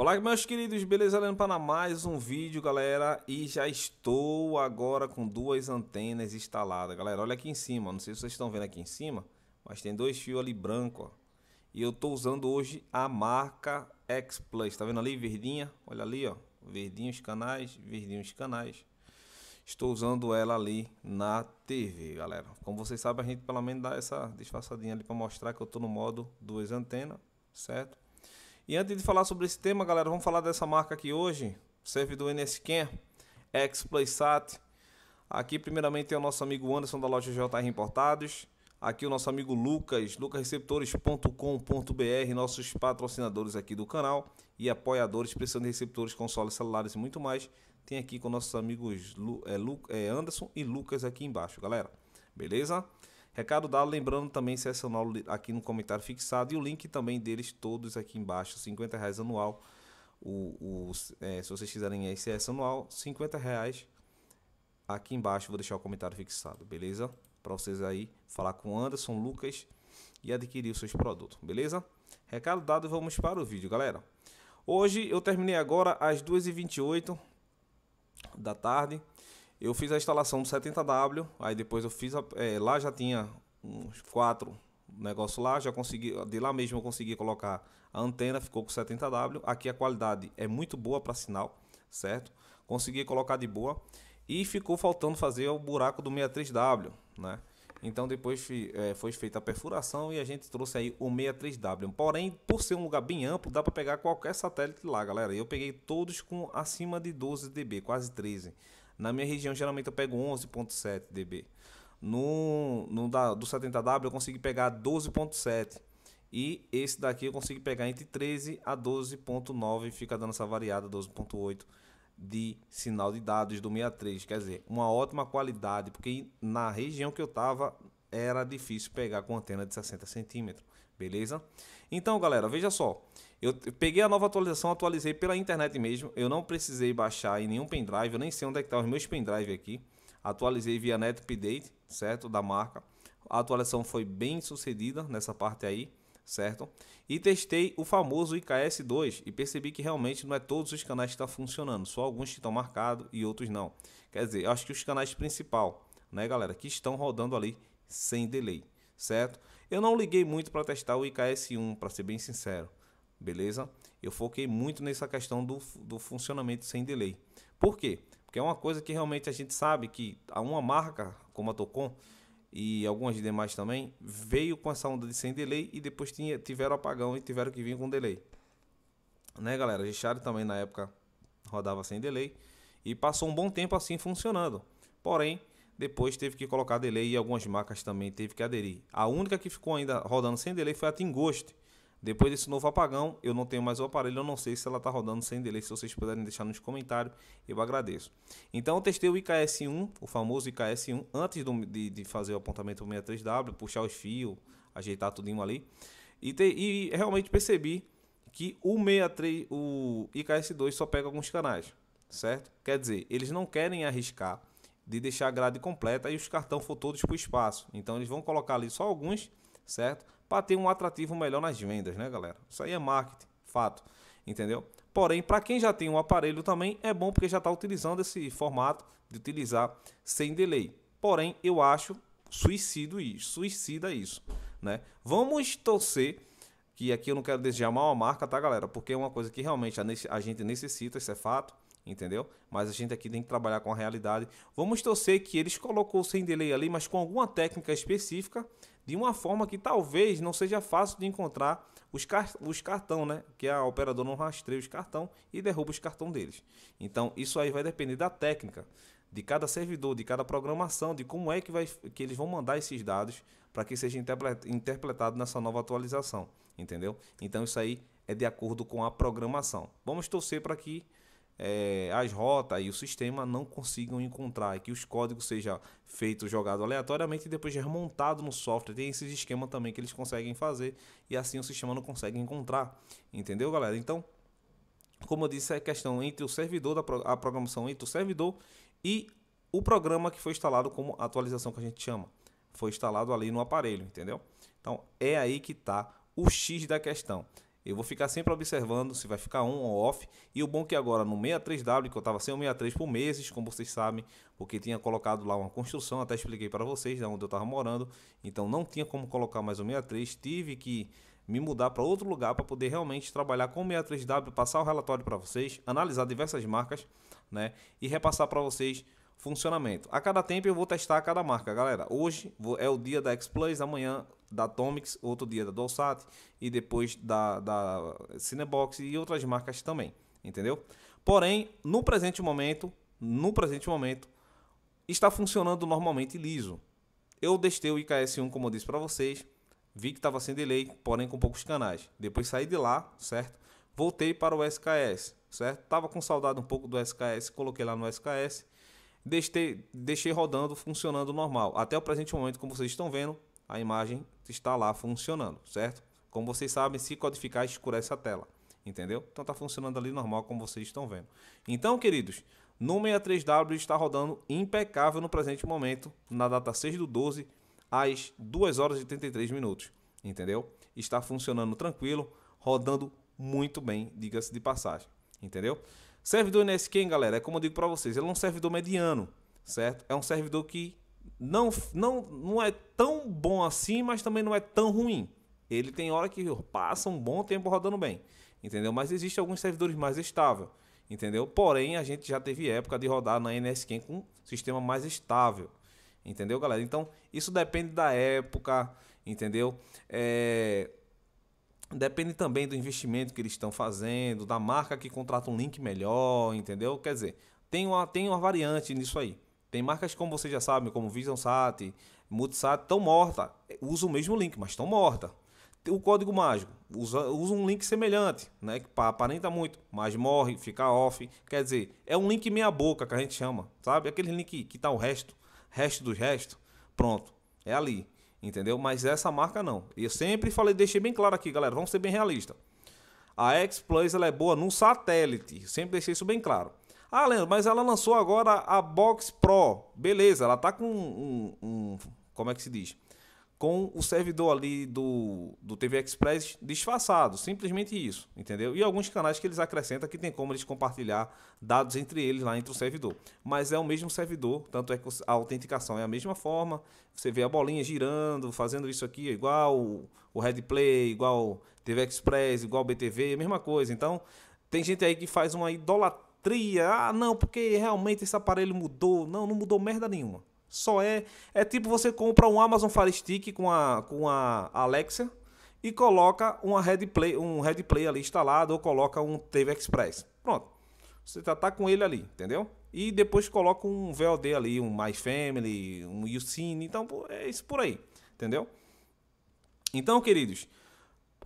Olá meus queridos, beleza? Olhando para mais um vídeo galera e já estou agora com duas antenas instaladas Galera, olha aqui em cima, não sei se vocês estão vendo aqui em cima Mas tem dois fios ali branco, ó E eu estou usando hoje a marca X Plus, tá vendo ali verdinha? Olha ali ó, verdinhos canais, verdinhos canais Estou usando ela ali na TV, galera. Como vocês sabem, a gente pelo menos dá essa disfarçadinha ali para mostrar que eu estou no modo duas antenas, certo? E antes de falar sobre esse tema, galera, vamos falar dessa marca aqui hoje, servidor NSCAN, XPlaysat. Aqui, primeiramente, tem é o nosso amigo Anderson da loja JR Importados. Aqui o nosso amigo Lucas, lucasreceptores.com.br, nossos patrocinadores aqui do canal e apoiadores, precisando de receptores, consoles, celulares e muito mais. Tem aqui com nossos amigos Lu, é, Lu, é, Anderson e Lucas aqui embaixo, galera. Beleza? Recado dado, lembrando também selecionar aqui no comentário fixado e o link também deles todos aqui embaixo, 50 reais anual. O, o é, se vocês quiserem ICS anual, 50 reais. Aqui embaixo vou deixar o comentário fixado, beleza? Para vocês aí falar com Anderson, Lucas e adquirir os seus produtos, beleza? Recado dado, vamos para o vídeo, galera. Hoje eu terminei agora às 2h28 da tarde. Eu fiz a instalação do 70W, aí depois eu fiz a, é, lá já tinha uns quatro negócio lá, já consegui, de lá mesmo eu consegui colocar a antena, ficou com 70W. Aqui a qualidade é muito boa para sinal, certo? Consegui colocar de boa e ficou faltando fazer o buraco do 63W, né? Então depois é, foi feita a perfuração e a gente trouxe aí o 63W. Porém, por ser um lugar bem amplo, dá para pegar qualquer satélite lá, galera. Eu peguei todos com acima de 12 dB, quase 13. Na minha região, geralmente eu pego 11.7 dB. No, no da, do 70W eu consegui pegar 12.7. E esse daqui eu consegui pegar entre 13 a 12.9, fica dando essa variada, 12.8 de sinal de dados do 63, quer dizer, uma ótima qualidade, porque na região que eu estava era difícil pegar com antena de 60 centímetros, beleza? Então, galera, veja só, eu peguei a nova atualização, atualizei pela internet mesmo, eu não precisei baixar em nenhum pendrive, eu nem sei onde é que estão tá os meus pendrive aqui, atualizei via NetUpdate, certo, da marca, a atualização foi bem sucedida nessa parte aí, certo? E testei o famoso IKS2 e percebi que realmente não é todos os canais que estão tá funcionando, só alguns que estão marcados e outros não. Quer dizer, eu acho que os canais principal, né, galera, que estão rodando ali sem delay, certo? Eu não liguei muito para testar o IKS1, para ser bem sincero, beleza? Eu foquei muito nessa questão do, do funcionamento sem delay. Por quê? Porque é uma coisa que realmente a gente sabe que uma marca como a Tocon e algumas demais também, veio com essa onda de sem delay e depois tinha, tiveram apagão e tiveram que vir com delay. Né, galera? Richard também na época rodava sem delay e passou um bom tempo assim funcionando. Porém, depois teve que colocar delay e algumas marcas também teve que aderir. A única que ficou ainda rodando sem delay foi a Ghost depois desse novo apagão, eu não tenho mais o aparelho, eu não sei se ela está rodando sem delay. Se vocês puderem deixar nos comentários, eu agradeço. Então eu testei o IKS1, o famoso IKS1, antes do, de, de, fazer o apontamento 63W, puxar os fios, ajeitar tudinho ali. E, te, e realmente percebi que o, 63, o IKS2 só pega alguns canais, certo? Quer dizer, eles não querem arriscar de deixar a grade completa e os cartão for todos para o espaço. Então eles vão colocar ali só alguns, certo? para ter um atrativo melhor nas vendas, né, galera? Isso aí é marketing, fato, entendeu? Porém, para quem já tem um aparelho também é bom porque já está utilizando esse formato de utilizar sem delay. Porém, eu acho suicídio isso, suicida isso, né? Vamos torcer que aqui eu não quero desejar mal a marca, tá, galera? Porque é uma coisa que realmente a gente necessita, isso é fato entendeu? Mas a gente aqui tem que trabalhar com a realidade. Vamos torcer que eles colocou sem delay ali, mas com alguma técnica específica, de uma forma que talvez não seja fácil de encontrar os, car os cartão, né? Que a operadora não rastreia os cartão e derruba os cartão deles. Então, isso aí vai depender da técnica de cada servidor, de cada programação, de como é que, vai, que eles vão mandar esses dados para que seja interpretado nessa nova atualização, entendeu? Então, isso aí é de acordo com a programação. Vamos torcer para que é, as rotas e o sistema não consigam encontrar, e que os códigos sejam feitos, jogados aleatoriamente e depois remontado no software. Tem esses esquemas também que eles conseguem fazer e assim o sistema não consegue encontrar. Entendeu, galera? Então, como eu disse, é questão entre o servidor, da pro, a programação entre o servidor e o programa que foi instalado como atualização que a gente chama. Foi instalado ali no aparelho, entendeu? Então, é aí que está o X da questão. Eu vou ficar sempre observando se vai ficar on ou off. E o bom é que agora no 63W, que eu estava sem o 63 por meses, como vocês sabem, porque tinha colocado lá uma construção, até expliquei para vocês de né, onde eu estava morando. Então não tinha como colocar mais o 63, tive que me mudar para outro lugar para poder realmente trabalhar com o 63W, passar o relatório para vocês, analisar diversas marcas, né, e repassar para vocês funcionamento. A cada tempo eu vou testar cada marca, galera. Hoje é o dia da X-Plus, amanhã da Atomics, outro dia da Dolsat e depois da, da Cinebox e outras marcas também, entendeu? Porém, no presente momento, no presente momento, está funcionando normalmente liso. Eu testei o IKS1, como eu disse para vocês, vi que estava sem delay, porém com poucos canais. Depois saí de lá, certo? Voltei para o SKS, certo? Tava com saudade um pouco do SKS, coloquei lá no SKS deixei, deixei rodando, funcionando normal. Até o presente momento, como vocês estão vendo, a imagem está lá funcionando, certo? Como vocês sabem, se codificar escurece a tela, entendeu? Então está funcionando ali normal, como vocês estão vendo. Então, queridos, no 63W está rodando impecável no presente momento, na data 6 do 12, às 2 horas e 33 minutos, entendeu? Está funcionando tranquilo, rodando muito bem, diga-se de passagem, entendeu? Servidor NSQN, galera, é como eu digo para vocês, ele é um servidor mediano, certo? É um servidor que não, não, não é tão bom assim, mas também não é tão ruim. Ele tem hora que passa um bom tempo rodando bem, entendeu? Mas existe alguns servidores mais estáveis, entendeu? Porém, a gente já teve época de rodar na NSQN com um sistema mais estável, entendeu, galera? Então, isso depende da época, entendeu? É, Depende também do investimento que eles estão fazendo, da marca que contrata um link melhor, entendeu? Quer dizer, tem uma, tem uma variante nisso aí. Tem marcas, como vocês já sabem, como VisionSat, Multisat, estão morta. Usa o mesmo link, mas estão morta. O código mágico usa, usa um link semelhante, né? Que aparenta muito, mas morre, fica off. Quer dizer, é um link meia boca que a gente chama, sabe? Aquele link que tá o resto, resto dos restos, pronto, é ali entendeu? Mas essa marca não. E eu sempre falei, deixei bem claro aqui, galera, vamos ser bem realistas. A X Plus ela é boa no satélite, sempre deixei isso bem claro. Ah, Leandro, mas ela lançou agora a Box Pro. Beleza, ela tá com um, um como é que se diz? com o servidor ali do, do TV Express disfarçado, simplesmente isso, entendeu? E alguns canais que eles acrescentam que tem como eles compartilhar dados entre eles lá entre o servidor. Mas é o mesmo servidor, tanto é que a autenticação é a mesma forma, você vê a bolinha girando, fazendo isso aqui, é igual o Red Play, igual TV Express, igual BTV, é mesma coisa. Então, tem gente aí que faz uma idolatria, ah, não, porque realmente esse aparelho mudou. Não, não mudou merda nenhuma. Só é. É tipo você compra um Amazon Fire Stick com a, com a Alexa e coloca uma Red Play, um Red Play ali instalado ou coloca um TV Express. Pronto. Você tá, tá com ele ali, entendeu? E depois coloca um VOD ali, um My Family, um YouCine, então é isso por aí, entendeu? Então, queridos,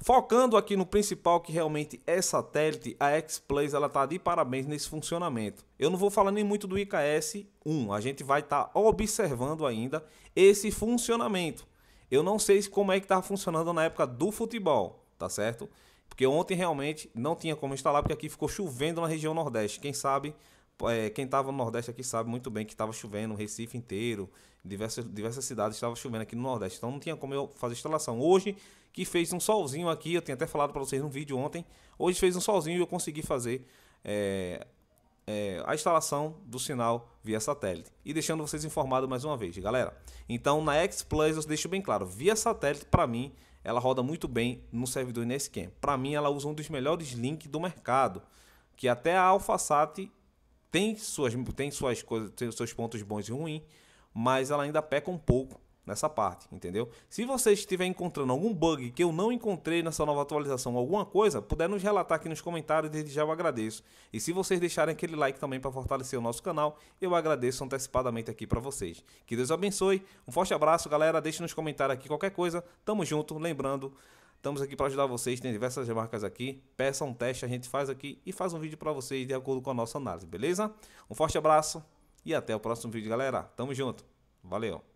Focando aqui no principal que realmente é satélite, a x ela está de parabéns nesse funcionamento. Eu não vou falar nem muito do IKS 1, a gente vai estar tá observando ainda esse funcionamento. Eu não sei como é que estava funcionando na época do futebol, tá certo? Porque ontem realmente não tinha como instalar, porque aqui ficou chovendo na região Nordeste. Quem sabe, é, quem estava no Nordeste aqui sabe muito bem que estava chovendo, o Recife inteiro, diversas, diversas cidades estavam chovendo aqui no Nordeste. Então não tinha como eu fazer instalação. Hoje que fez um solzinho aqui. Eu tinha até falado para vocês no vídeo ontem. Hoje fez um solzinho e eu consegui fazer é, é, a instalação do sinal via satélite. E deixando vocês informados mais uma vez, galera. Então, na X Plus, eu deixo bem claro: via satélite, para mim, ela roda muito bem no servidor Netscan. Para mim, ela usa um dos melhores links do mercado, que até a AlphaSat tem suas tem suas coisas, tem seus pontos bons e ruins, mas ela ainda peca um pouco nessa parte, entendeu? Se você estiver encontrando algum bug que eu não encontrei nessa nova atualização, alguma coisa, puder nos relatar aqui nos comentários, desde já eu agradeço. E se vocês deixarem aquele like também para fortalecer o nosso canal, eu agradeço antecipadamente aqui para vocês. Que Deus abençoe, um forte abraço, galera, deixe nos comentários aqui qualquer coisa, tamo junto, lembrando... Estamos aqui para ajudar vocês, tem diversas marcas aqui. Peça um teste, a gente faz aqui e faz um vídeo para vocês de acordo com a nossa análise, beleza? Um forte abraço e até o próximo vídeo, galera. Tamo junto. Valeu.